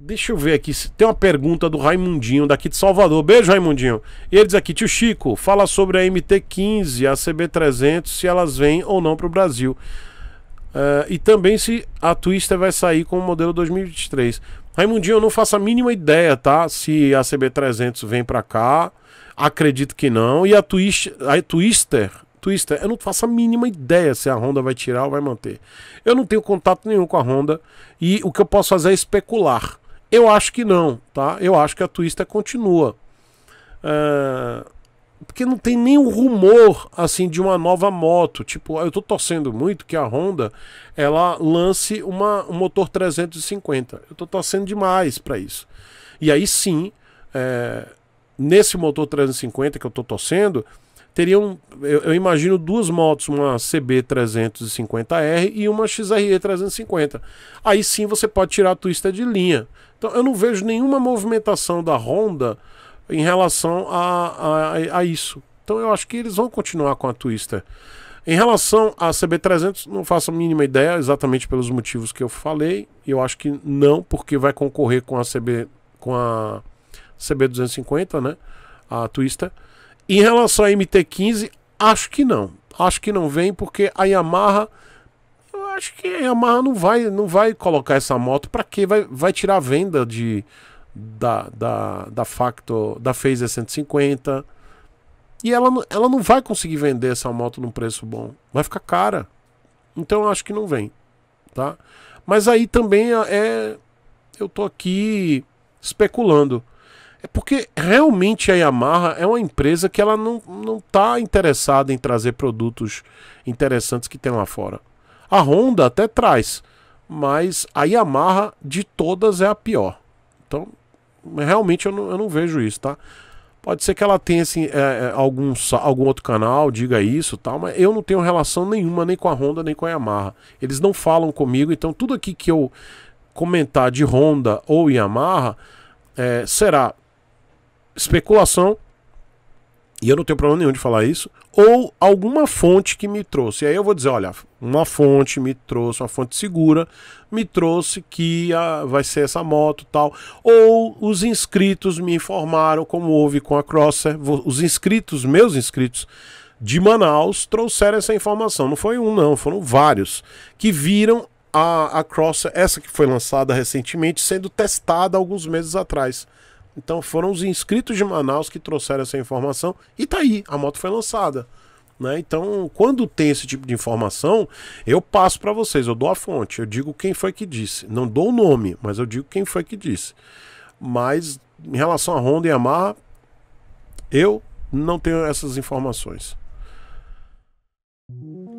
Deixa eu ver aqui. Tem uma pergunta do Raimundinho, daqui de Salvador. Beijo, Raimundinho. Ele diz aqui: Tio Chico, fala sobre a MT-15, a CB-300, se elas vêm ou não para o Brasil. Uh, e também se a Twister vai sair com o modelo 2023. Raimundinho, eu não faço a mínima ideia, tá? Se a CB300 vem para cá. Acredito que não. E a, Twist, a Twister, Twister, eu não faço a mínima ideia se a Honda vai tirar ou vai manter. Eu não tenho contato nenhum com a Honda e o que eu posso fazer é especular. Eu acho que não, tá? Eu acho que a Twista continua. Uh, porque não tem nenhum rumor assim de uma nova moto. Tipo, eu tô torcendo muito que a Honda ela lance uma, um motor 350. Eu tô torcendo demais para isso. E aí sim, é, nesse motor 350 que eu estou torcendo, teriam, eu, eu, imagino, duas motos, uma CB350R e uma XRE350. Aí sim você pode tirar a Twister de linha. Então eu não vejo nenhuma movimentação da Honda em relação a, a, a isso. Então eu acho que eles vão continuar com a Twister. Em relação à CB300, não faço a mínima ideia, exatamente pelos motivos que eu falei. Eu acho que não, porque vai concorrer com a CB, com a CB250, né? A Twista. Em relação à MT15, acho que não. Acho que não vem porque a Yamaha eu acho que a Yamaha não vai não vai colocar essa moto para quê? Vai vai tirar a venda de da da da Facto, da Phaser 150. E ela, ela não vai conseguir vender essa moto num preço bom. Vai ficar cara. Então eu acho que não vem, tá? Mas aí também é, é eu tô aqui especulando. É porque realmente a Yamaha é uma empresa que ela não está interessada em trazer produtos interessantes que tem lá fora. A Honda até traz, mas a Yamaha de todas é a pior. Então, realmente eu não, eu não vejo isso, tá? Pode ser que ela tenha assim, é, é algum, algum outro canal, diga isso tal, mas eu não tenho relação nenhuma nem com a Honda nem com a Yamaha. Eles não falam comigo, então tudo aqui que eu comentar de Honda ou Yamaha é, será especulação, e eu não tenho problema nenhum de falar isso, ou alguma fonte que me trouxe. E aí eu vou dizer, olha, uma fonte me trouxe, uma fonte segura, me trouxe que ah, vai ser essa moto tal. Ou os inscritos me informaram, como houve com a Crosser, os inscritos, meus inscritos de Manaus, trouxeram essa informação. Não foi um não, foram vários, que viram a, a Crosser, essa que foi lançada recentemente, sendo testada alguns meses atrás então foram os inscritos de Manaus que trouxeram essa informação e tá aí, a moto foi lançada. Né? Então, quando tem esse tipo de informação, eu passo para vocês, eu dou a fonte, eu digo quem foi que disse. Não dou o nome, mas eu digo quem foi que disse. Mas em relação a Honda e Yamaha, eu não tenho essas informações.